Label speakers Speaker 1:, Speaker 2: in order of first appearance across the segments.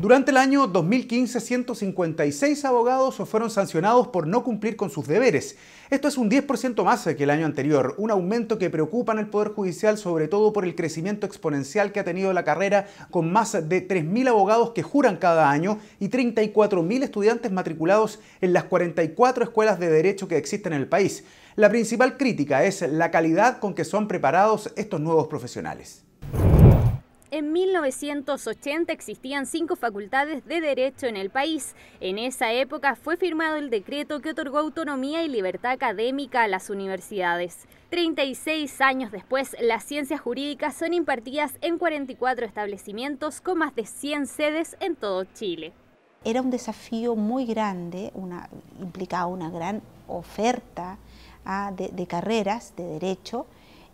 Speaker 1: Durante el año 2015, 156 abogados fueron sancionados por no cumplir con sus deberes. Esto es un 10% más que el año anterior, un aumento que preocupa en el Poder Judicial sobre todo por el crecimiento exponencial que ha tenido la carrera, con más de 3.000 abogados que juran cada año y 34.000 estudiantes matriculados en las 44 escuelas de derecho que existen en el país. La principal crítica es la calidad con que son preparados estos nuevos profesionales.
Speaker 2: En 1980 existían cinco facultades de Derecho en el país. En esa época fue firmado el decreto que otorgó autonomía y libertad académica a las universidades. 36 años después, las ciencias jurídicas son impartidas en 44 establecimientos con más de 100 sedes en todo Chile.
Speaker 3: Era un desafío muy grande, implicaba una gran oferta ah, de carreras de derecho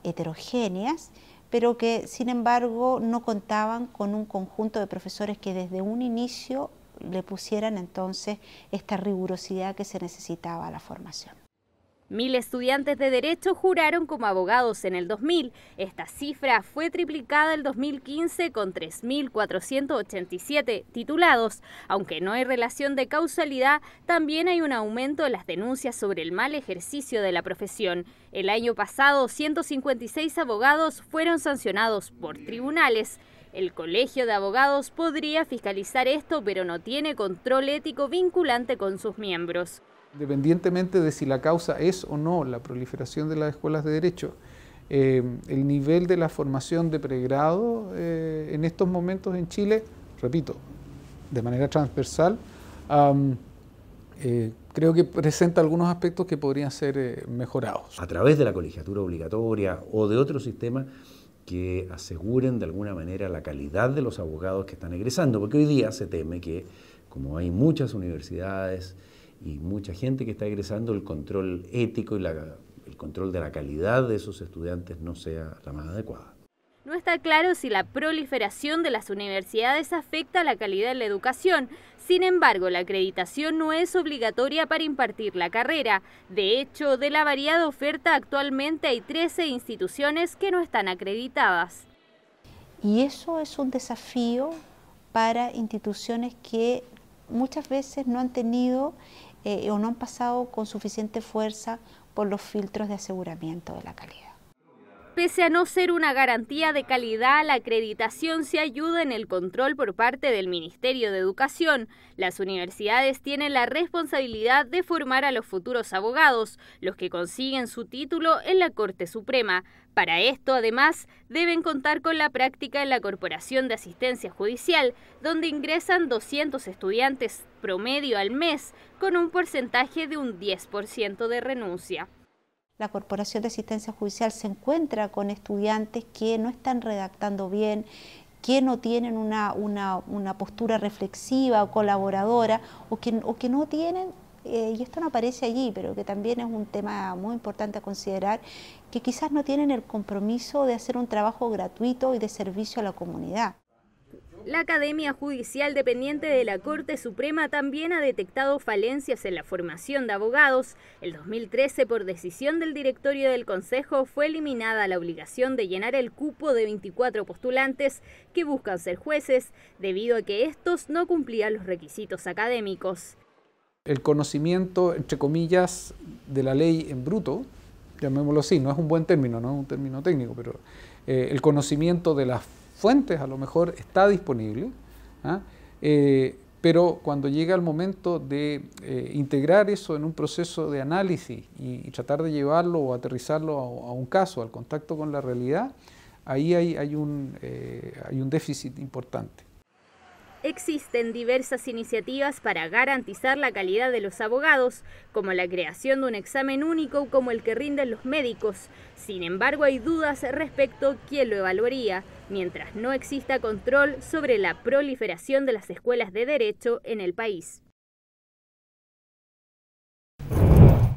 Speaker 3: heterogéneas pero que sin embargo no contaban con un conjunto de profesores que desde un inicio le pusieran entonces esta rigurosidad que se necesitaba a la formación.
Speaker 2: Mil estudiantes de Derecho juraron como abogados en el 2000. Esta cifra fue triplicada el 2015 con 3.487 titulados. Aunque no hay relación de causalidad, también hay un aumento en las denuncias sobre el mal ejercicio de la profesión. El año pasado, 156 abogados fueron sancionados por tribunales. El Colegio de Abogados podría fiscalizar esto, pero no tiene control ético vinculante con sus miembros
Speaker 1: independientemente de si la causa es o no la proliferación de las escuelas de derecho, eh, el nivel de la formación de pregrado eh, en estos momentos en Chile, repito, de manera transversal, eh, creo que presenta algunos aspectos que podrían ser mejorados. A través de la colegiatura obligatoria o de otro sistema que aseguren de alguna manera la calidad de los abogados que están egresando, porque hoy día se teme que, como hay muchas universidades, y mucha gente que está egresando, el control ético y el control de la calidad de esos estudiantes no sea la más adecuada.
Speaker 2: No está claro si la proliferación de las universidades afecta la calidad de la educación. Sin embargo, la acreditación no es obligatoria para impartir la carrera. De hecho, de la variada oferta actualmente hay 13 instituciones que no están acreditadas.
Speaker 3: Y eso es un desafío para instituciones que muchas veces no han tenido eh, o no han pasado con suficiente fuerza por los filtros de aseguramiento de la calidad.
Speaker 2: Pese a no ser una garantía de calidad, la acreditación se ayuda en el control por parte del Ministerio de Educación. Las universidades tienen la responsabilidad de formar a los futuros abogados, los que consiguen su título en la Corte Suprema. Para esto, además, deben contar con la práctica en la Corporación de Asistencia Judicial, donde ingresan 200 estudiantes promedio al mes, con un porcentaje de un 10% de renuncia.
Speaker 3: La Corporación de Asistencia Judicial se encuentra con estudiantes que no están redactando bien, que no tienen una, postura reflexiva o colaboradora o que, o que no tienen, eh, y esto no aparece allí, pero que también es un tema muy importante a considerar, que quizás no tienen el compromiso de hacer un trabajo gratuito y de servicio a la comunidad.
Speaker 2: La Academia Judicial dependiente de la Corte Suprema también ha detectado falencias en la formación de abogados. El 2013, por decisión del directorio del Consejo, fue eliminada la obligación de llenar el cupo de 24 postulantes que buscan ser jueces, debido a que estos no cumplían los requisitos académicos.
Speaker 1: El conocimiento, entre comillas, de la ley en bruto, llamémoslo así, no es un buen término, no es un término técnico, pero eh, el conocimiento de las fuentes a lo mejor está disponible, ¿ah? eh, pero cuando llega el momento de eh, integrar eso en un proceso de análisis y, tratar de llevarlo o aterrizarlo a, un caso, al contacto con la realidad, ahí hay, hay, un, eh, hay un déficit importante
Speaker 2: existen diversas iniciativas para garantizar la calidad de los abogados, como la creación de un examen único como el que rinden los médicos. Sin embargo, hay dudas respecto a quién lo evaluaría, mientras no exista control sobre la proliferación de las escuelas de derecho en el país.